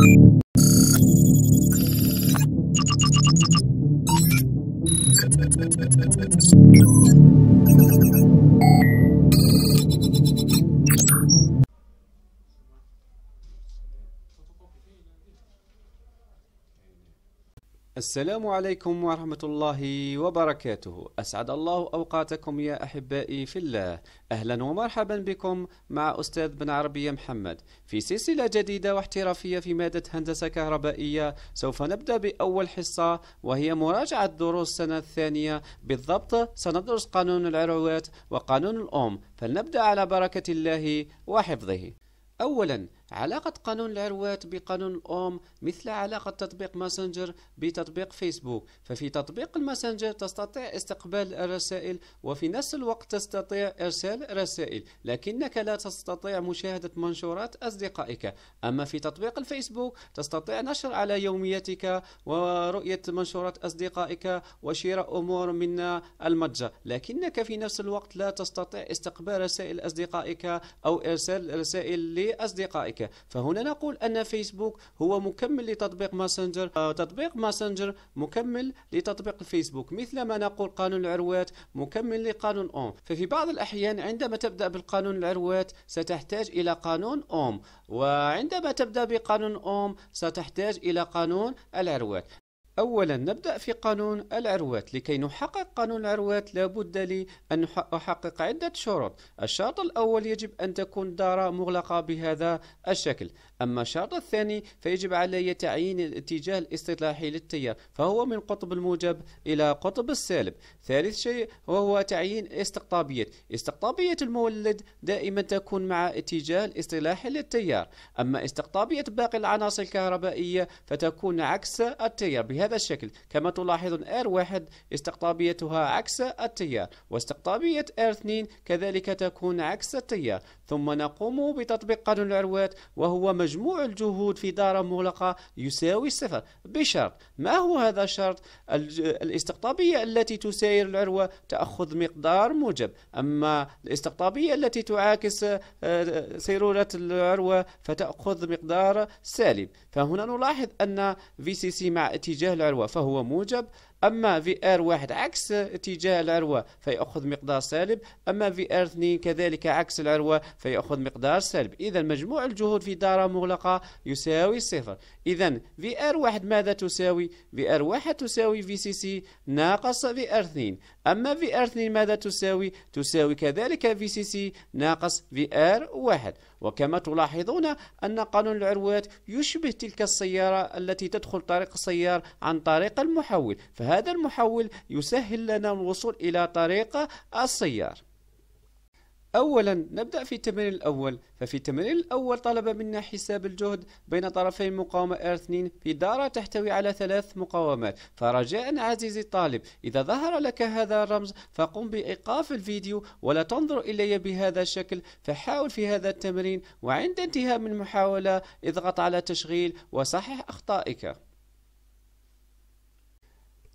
Thank you. السلام عليكم ورحمة الله وبركاته أسعد الله أوقاتكم يا أحبائي في الله أهلا ومرحبا بكم مع أستاذ بن عربي محمد في سلسلة جديدة واحترافية في مادة هندسة كهربائية سوف نبدأ بأول حصة وهي مراجعة دروس السنة الثانية بالضبط سندرس قانون العروات وقانون الأم فلنبدأ على بركة الله وحفظه أولا علاقة قانون العروات بقانون الأم مثل علاقة تطبيق ماسنجر بتطبيق فيسبوك ففي تطبيق الماسنجر تستطيع استقبال الرسائل وفي نفس الوقت تستطيع إرسال رسائل لكنك لا تستطيع مشاهدة منشورات أصدقائك أما في تطبيق الفيسبوك تستطيع نشر على يومياتك ورؤية منشورات أصدقائك وشراء أمور من المتجر لكنك في نفس الوقت لا تستطيع استقبال رسائل أصدقائك أو إرسال رسائل لأصدقائك فهنا نقول أن فيسبوك هو مكمل لتطبيق ماسنجر آه، تطبيق ماسنجر مكمل لتطبيق الفيسبوك مثل ما نقول قانون العروات مكمل لقانون أوم ففي بعض الأحيان عندما تبدأ بالقانون العروات ستحتاج إلى قانون أوم وعندما تبدأ بقانون أوم ستحتاج إلى قانون العروات أولا نبدأ في قانون العروات لكي نحقق قانون العروات لابد لي أن أحقق عدة شروط الشرط الأول يجب أن تكون دارة مغلقة بهذا الشكل أما الشرط الثاني فيجب علي تعيين الاتجاه الاصطلاحي للتيار فهو من قطب الموجب إلى قطب السالب ثالث شيء وهو تعيين استقطابية استقطابية المولد دائما تكون مع اتجاه الاصطلاحي للتيار أما استقطابية باقي العناصر الكهربائية فتكون عكس التيار بهذا الشكل كما تلاحظون R1 استقطابيتها عكس التيار واستقطابية R2 كذلك تكون عكس التيار ثم نقوم بتطبيق قانون العروات وهو مجموع الجهود في دارة مغلقة يساوي الصفر بشرط ما هو هذا الشرط الاستقطابية التي تساير العروة تأخذ مقدار موجب أما الاستقطابية التي تعاكس آه، سيرورة العروة فتأخذ مقدار سالب فهنا نلاحظ أن في سي سي مع اتجاه العروة فهو موجب أما في ار واحد عكس اتجاه العروة فيأخذ مقدار سالب أما في ار اثنين كذلك عكس العروة فيأخذ مقدار سالب إذا مجموع الجهود في دارة مغلقة يساوي صفر إذا في ار واحد ماذا تساوي؟ في ار واحد تساوي في سي سي ناقص في ار اثنين أما في ار اثنين ماذا تساوي؟ تساوي كذلك في سي سي ناقص في ار واحد وكما تلاحظون أن قانون العروات يشبه تلك السيارة التي تدخل طريق السيار عن طريق المحول فهذا المحول يسهل لنا الوصول إلى طريق السيار أولا نبدأ في التمرين الأول ففي التمرين الأول طلب منا حساب الجهد بين طرفي المقاومة R2 في دارة تحتوي على ثلاث مقاومات فرجاء عزيزي الطالب إذا ظهر لك هذا الرمز فقم بإيقاف الفيديو ولا تنظر إلي بهذا الشكل فحاول في هذا التمرين وعند انتهاء من محاولة اضغط على تشغيل وصحح أخطائك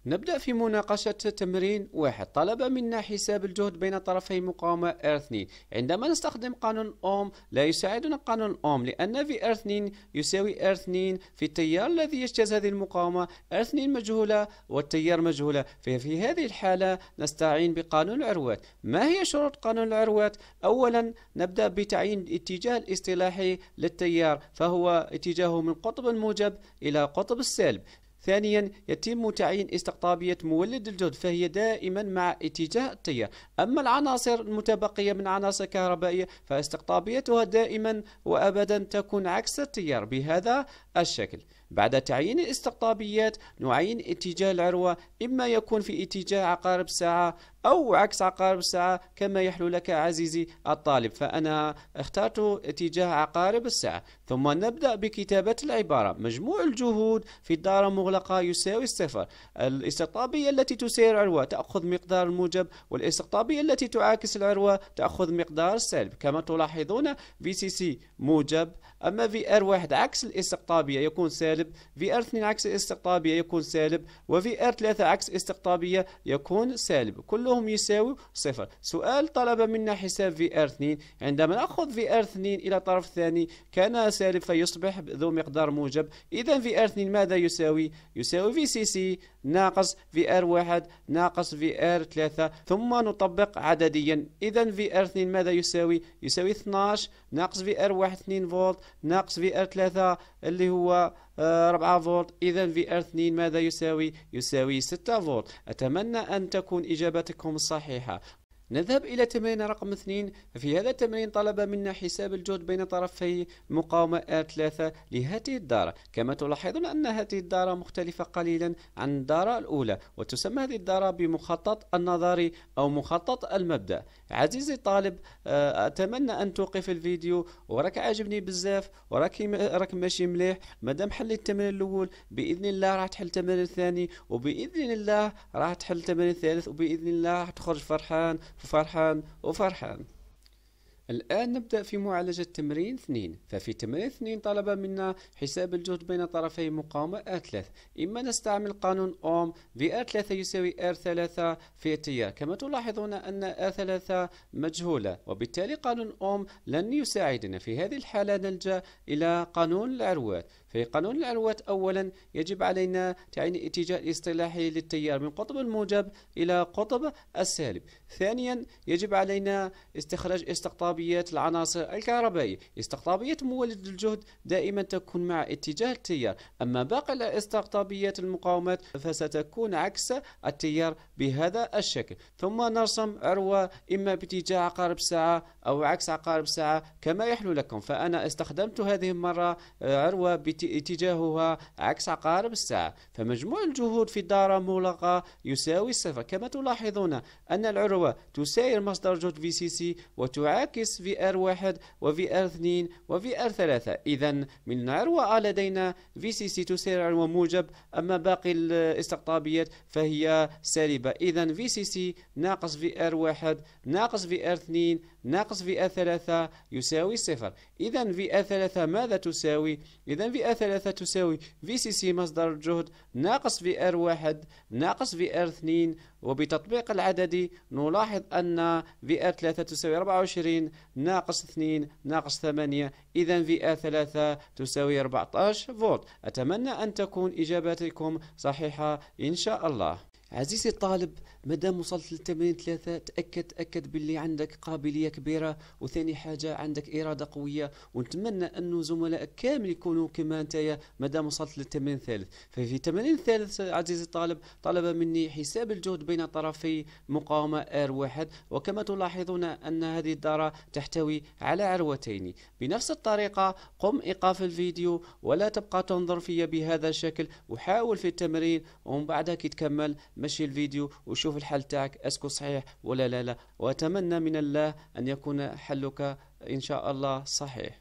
نبدأ في مناقشة تمرين واحد طلب منا حساب الجهد بين طرفي مقاومة R2 عندما نستخدم قانون أوم لا يساعدنا قانون أوم لأن في R2 يساوي R2 في التيار الذي يجتاز هذه المقاومة R2 مجهولة والتيار مجهولة ففي هذه الحالة نستعين بقانون العروات ما هي شروط قانون العروات؟ أولا نبدأ بتعيين الاتجاه الاصطلاحي للتيار فهو اتجاهه من قطب الموجب إلى قطب السالب ثانيا يتم تعيين استقطابية مولد الجهد فهي دائما مع اتجاه التيار أما العناصر المتبقية من عناصر كهربائية فاستقطابيتها دائما وأبدا تكون عكس التيار بهذا الشكل بعد تعيين الاستقطابيات نعين اتجاه العروة إما يكون في اتجاه عقارب الساعة أو عكس عقارب الساعة كما يحلو لك عزيزي الطالب فأنا اخترت اتجاه عقارب الساعة ثم نبدأ بكتابة العبارة مجموع الجهود في الدارة المغلقة يساوي الصفر الاستقطابية التي تسير عروة تأخذ مقدار الموجب والاستقطابية التي تعاكس العروة تأخذ مقدار السالب كما تلاحظون في سي سي موجب أما في ار واحد عكس الاستقطابية يكون سالب في ار اثنين عكس الاستقطابية يكون سالب وفي ار ثلاثة عكس الاستقطابية يكون سالب كله كلهم يساوي صفر سؤال طلب منا حساب في ار 2 عندما نأخذ في ار 2 إلى طرف ثاني كان سالب فيصبح ذو مقدار موجب إذا في ار 2 ماذا يساوي يساوي في سي سي ناقص في ار 1 ناقص في ار 3 ثم نطبق عدديا إذا في ار 2 ماذا يساوي يساوي 12 ناقص في ار 1 2 فولت ناقص في ار 3 اللي هو 4 آه، فولت إذا في ار 2 ماذا يساوي يساوي 6 فولت أتمنى أن تكون إجابتكم الصحيحة نذهب إلى تمرين رقم اثنين في هذا التمرين طلب منا حساب الجهد بين طرفي مقاومة R3 لهذه الدارة كما تلاحظون أن هذه الدارة مختلفة قليلا عن الدارة الأولى وتسمى هذه الدارة بمخطط النظري أو مخطط المبدأ عزيزي الطالب آه، أتمنى أن توقف الفيديو وراك عاجبني بزاف وراك راك ماشي مليح مادام حليت التمرين الأول بإذن الله راح تحل التمرين الثاني وبإذن الله راح تحل التمرين الثالث وبإذن الله راح تخرج فرحان فرحان وفرحان الآن نبدأ في معالجة تمرين اثنين ففي تمرين اثنين طلب منا حساب الجهد بين طرفي مقاومة R3 إما نستعمل قانون أوم VR3 يساوي R3 في التيار كما تلاحظون أن R3 مجهولة وبالتالي قانون أوم لن يساعدنا في هذه الحالة نلجأ إلى قانون العروات في قانون العروات أولا يجب علينا تعيين الاتجاه الاصطلاحي للتيار من قطب الموجب إلى قطب السالب ثانيا يجب علينا استخراج استقطابيات العناصر الكهربائية استقطابية مولد الجهد دائما تكون مع اتجاه التيار أما باقي الاستقطابيات المقاومات فستكون عكس التيار بهذا الشكل ثم نرسم عروة إما باتجاه عقارب الساعة أو عكس عقارب الساعة كما يحلو لكم فأنا استخدمت هذه المرة عروة باتجاه اتجاهها عكس عقارب الساعة فمجموع الجهود في الدارة المغلقة يساوي الصفر كما تلاحظون أن العروة تساير مصدر جهد في سي سي وتعاكس في ار واحد وفي ار اثنين وفي ار ثلاثة إذا من العروة لدينا في سي سي تساير عروة موجب أما باقي الاستقطابيات فهي سالبة إذا في سي سي ناقص في ار واحد ناقص في ار اثنين ناقص في أ ثلاثة يساوي صفر إذا في أ ثلاثة ماذا تساوي؟ إذا في أ ثلاثة تساوي في سي سي مصدر الجهد ناقص في ار واحد ناقص في ار اثنين وبتطبيق العددي نلاحظ أن في ار ثلاثة تساوي أربعة وعشرين ناقص اثنين ناقص ثمانية إذا في أ ثلاثة تساوي أربعة عشر فولت أتمنى أن تكون إجاباتكم صحيحة إن شاء الله عزيزي الطالب ما دام وصلت للتمرين ثلاثة تأكد تأكد باللي عندك قابلية كبيرة وثاني حاجة عندك إرادة قوية ونتمنى أنه زملائك كامل يكونوا كما أنت ما دام وصلت للتمرين الثالث ففي التمرين الثالث عزيزي الطالب طلب مني حساب الجهد بين طرفي مقاومة R1 وكما تلاحظون أن هذه الدارة تحتوي على عروتين بنفس الطريقة قم إيقاف الفيديو ولا تبقى تنظر في بهذا الشكل وحاول في التمرين ومن بعدها كي تكمل مشي الفيديو وشوف شوف الحل تاعك اسكو صحيح ولا لا لا واتمنى من الله ان يكون حلك ان شاء الله صحيح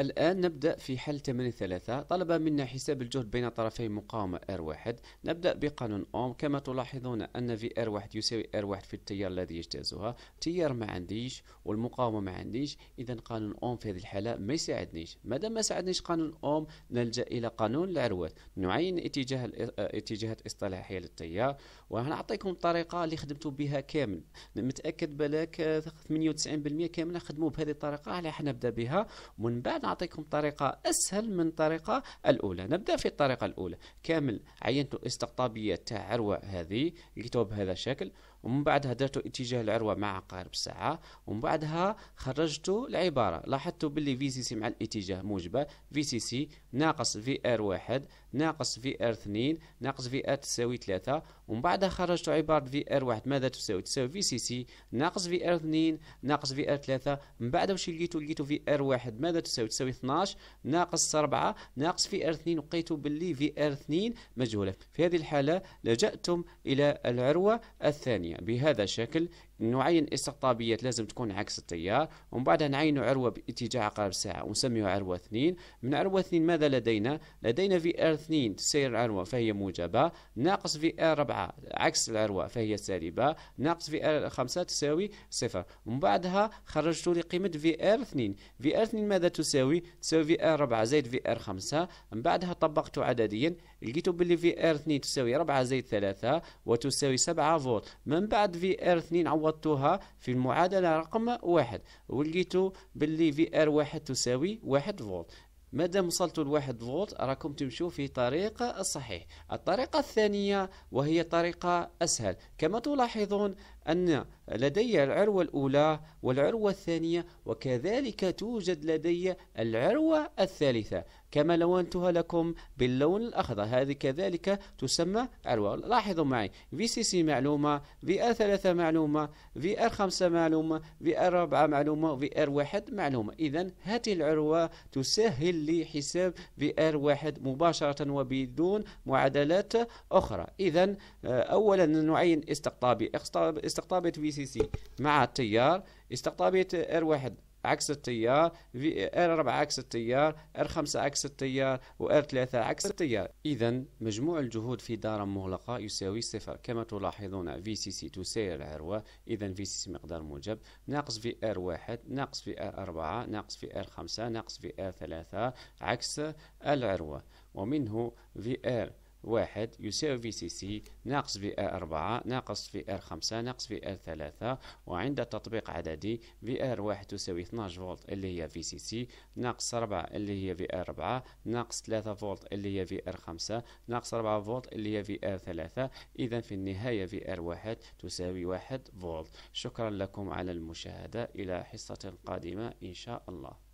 الآن نبدأ في حل 8 ثلاثة طلب منا حساب الجهد بين طرفي مقاومة R1 نبدأ بقانون أوم كما تلاحظون أن في R1 يساوي R1 في التيار الذي يجتازها التيار ما عنديش والمقاومة ما عنديش إذا قانون أوم في هذه الحالة ما يساعدنيش مادام ما ساعدنيش قانون أوم نلجأ إلى قانون العروات نعين اتجاه آه، اتجاهات اصطلاحية للتيار ونعطيكم الطريقة اللي خدمتوا بها كامل متأكد بلاك 98% كاملة خدموا بهذه الطريقة على حنبدأ بها ومن بعد نعطيكم طريقة أسهل من الطريقة الأولى نبدأ في الطريقة الأولى كامل عينتوا استقطابية تاع عروة هذه لقيتوها بهذا الشكل ومن بعدها درت اتجاه العروة مع عقارب الساعة ومن بعدها خرجت العبارة لاحظتوا باللي في سي سي مع الاتجاه موجبة في سي سي ناقص في ار واحد ناقص في ار اثنين ناقص في ار تساوي ثلاثة ومن بعدها خرجت عبارة في ار واحد ماذا تساوي تساوي في سي سي ناقص في ار اثنين ناقص في ار ثلاثة من بعدها واش لقيتو لقيتو في ار واحد ماذا تساوي تساوي 12 ناقص 4 ناقص في ار اثنين لقيتو باللي في ار اثنين مجهولة في هذه الحالة لجأتم إلى العروة الثانية بهذا الشكل نعين استقطابيات لازم تكون عكس التيار ومن بعدها نعينوا عروة باتجاه عقارب الساعة ونسميه عروة اثنين من عروة اثنين ماذا لدينا؟ لدينا في ار اثنين تسير العروة فهي موجبة ناقص في ار ربعة عكس العروة فهي سالبة ناقص في ار خمسة تساوي صفر ومن بعدها خرجت لي قيمة في ار اثنين في ار اثنين ماذا تساوي؟ تساوي في ار ربعة زائد في ار خمسة من بعدها طبقت عدديا لقيت باللي في ار اثنين تساوي ربعة زائد ثلاثة وتساوي سبعة فولت من بعد في ار اثنين عوض وضعتها في المعادلة رقم واحد ولقيت باللي في ار واحد تساوي واحد فولت مادام وصلت لواحد فولت راكم تمشوا في طريق الصحيح الطريقة الثانية وهي طريقة أسهل كما تلاحظون أن لدي العروة الأولى والعروة الثانية وكذلك توجد لدي العروة الثالثة كما لونتها لكم باللون الأخضر هذه كذلك تسمى علوة لاحظوا معي في سي سي معلومة في ار ثلاثة معلومة في ار خمسة معلومة في ار أربعة معلومة في ار واحد معلومة إذا هذه العروة تسهل لي حساب في ار واحد مباشرة وبدون معادلات أخرى إذا آه، أولا نعين استقطابي استقطابية في سي سي مع التيار استقطابية ار واحد عكس التيار في ار 4 عكس التيار ار 5 عكس التيار وار 3 عكس التيار اذا مجموع الجهود في دار مغلقة يساوي صفر كما تلاحظون في سي سي تساوي العروة اذا في سي سي مقدار موجب ناقص في ار 1 ناقص في ار 4 ناقص في ار 5 ناقص في ار 3 عكس العروة ومنه في ار واحد يساوي في سي سي ناقص في ار أربعة ناقص في ار خمسة ناقص في ار ثلاثة وعند تطبيق عددي في ار واحد تساوي 12 فولت اللي هي في سي سي ناقص أربعة اللي هي في ار أربعة ناقص ثلاثة فولت اللي هي في ار خمسة ناقص أربعة فولت اللي هي في ار ثلاثة إذا في النهاية في ار واحد تساوي واحد فولت شكرا لكم على المشاهدة إلى حصة قادمة إن شاء الله